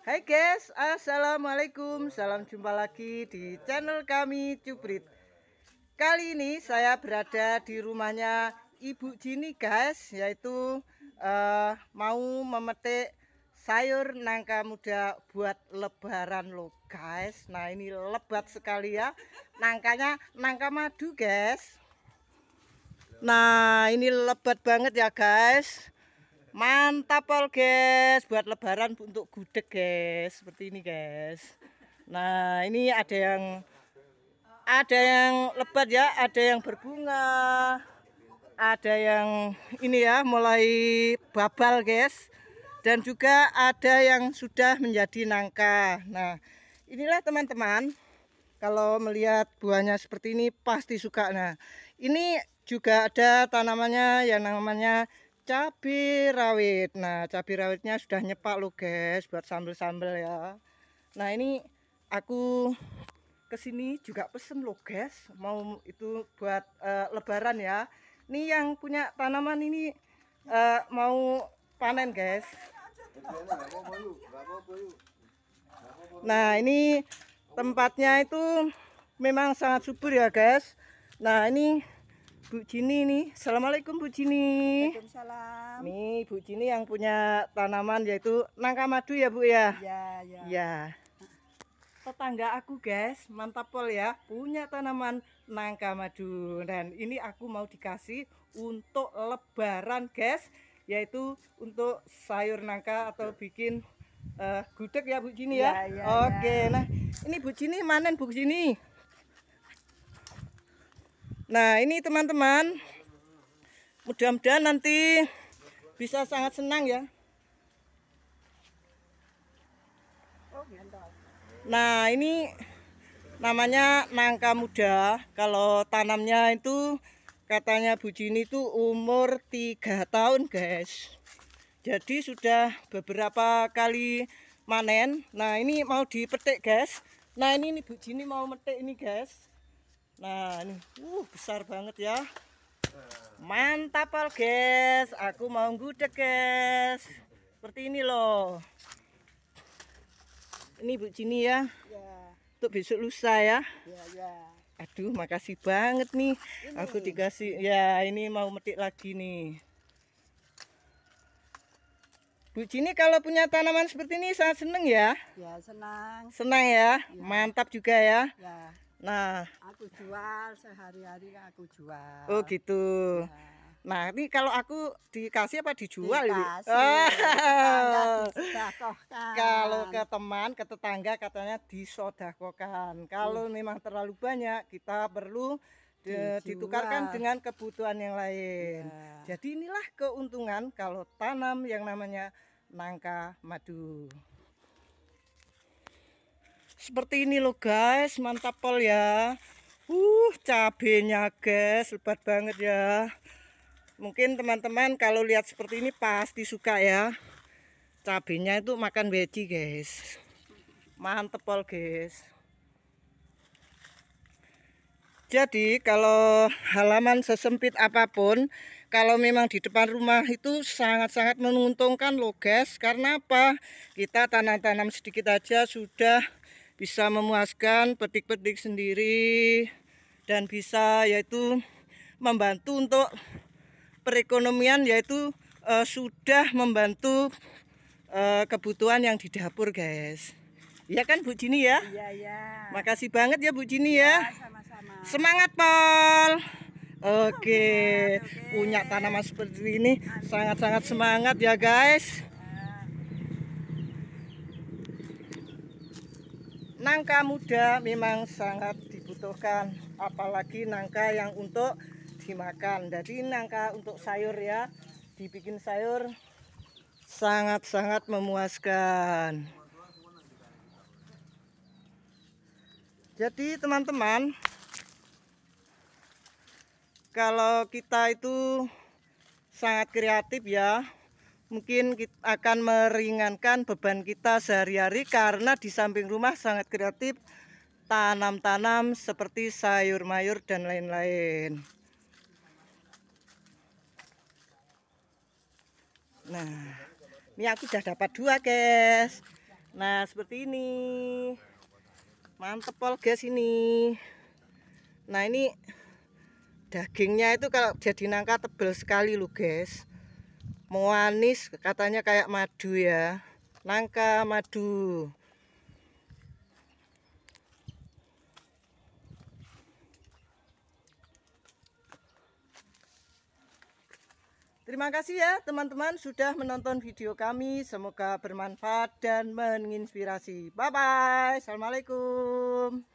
Hai guys, Assalamualaikum Salam jumpa lagi di channel kami Cubrit Kali ini saya berada di rumahnya Ibu Jini guys Yaitu uh, mau memetik sayur nangka muda buat lebaran lo guys Nah ini lebat sekali ya Nangkanya nangka madu guys Nah ini lebat banget ya guys Mantap pol guys, buat lebaran untuk gudeg guys, seperti ini guys. Nah, ini ada yang ada yang lebat ya, ada yang berbunga. Ada yang ini ya, mulai babal guys. Dan juga ada yang sudah menjadi nangka. Nah, inilah teman-teman kalau melihat buahnya seperti ini pasti suka nah ini juga ada tanamannya yang namanya cabai rawit nah cabai rawitnya sudah nyepak loh guys buat sambel-sambel ya nah ini aku kesini juga pesen loh guys mau itu buat uh, lebaran ya ini yang punya tanaman ini uh, mau panen guys nah ini tempatnya itu memang sangat subur ya guys nah ini Bu Cini nih. Assalamualaikum Bu Cini. Waalaikumsalam. Nih Bu Cini yang punya tanaman yaitu nangka madu ya Bu ya. Iya, iya. Ya. Tetangga aku guys, mantap pol ya, punya tanaman nangka madu. Dan ini aku mau dikasih untuk lebaran guys, yaitu untuk sayur nangka atau bikin uh, gudeg ya Bu Cini ya. ya, ya Oke, ya. nah ini Bu Cini manen Bu Cini. Nah ini teman-teman Mudah-mudahan nanti Bisa sangat senang ya Nah ini Namanya nangka muda Kalau tanamnya itu Katanya Bu Jini itu umur 3 tahun guys Jadi sudah beberapa kali manen Nah ini mau dipetik guys Nah ini, ini Bu Jini mau metik ini guys Nah, ini uh besar banget ya. Mantap, pol, guys. Aku mau gudeg, guys. Seperti ini loh. Ini Bu Cini ya. ya. Untuk besok lusa ya. ya, ya. Aduh, makasih banget nih. Aku dikasih ya, ini mau metik lagi nih. Bu Cini kalau punya tanaman seperti ini sangat seneng ya? Ya senang. Senang ya, ya. mantap juga ya. ya. Nah, aku jual sehari-hari aku jual. Oh gitu. Nah, nah ini kalau aku dikasih apa dijual? Dikasih. Oh. Kalau ke teman, ke tetangga katanya disodakokan. Kalau hmm. memang terlalu banyak, kita perlu eh, de, ditukarkan dengan kebutuhan yang lain. yeah. Jadi inilah keuntungan kalau tanam yang namanya nangka madu seperti ini loh guys mantap pol ya uh cabenya guys lebat banget ya mungkin teman-teman kalau lihat seperti ini pasti suka ya cabenya itu makan beci guys mantep pol guys jadi kalau halaman sesempit apapun kalau memang di depan rumah itu sangat-sangat menguntungkan loh guys karena apa kita tanam-tanam sedikit aja sudah bisa memuaskan petik-petik sendiri dan bisa yaitu membantu untuk perekonomian yaitu uh, sudah membantu uh, kebutuhan yang di dapur guys ya kan Bu Jini ya? Iya iya. Makasih banget ya Bu Jini ya. Iya, sama-sama. Semangat Pol. Oke, okay. punya tanaman seperti ini sangat-sangat semangat ya guys. nangka muda memang sangat dibutuhkan apalagi nangka yang untuk dimakan jadi nangka untuk sayur ya dibikin sayur sangat-sangat memuaskan jadi teman-teman kalau kita itu sangat kreatif ya mungkin kita akan meringankan beban kita sehari-hari karena di samping rumah sangat kreatif tanam-tanam seperti sayur mayur dan lain-lain nah ini aku sudah dapat dua guys nah seperti ini mantep pol guys ini nah ini dagingnya itu kalau jadi nangka tebel sekali loh guys Mewanis katanya kayak madu ya nangka madu Terima kasih ya teman-teman sudah menonton video kami. Semoga bermanfaat dan menginspirasi. Bye-bye. Assalamualaikum.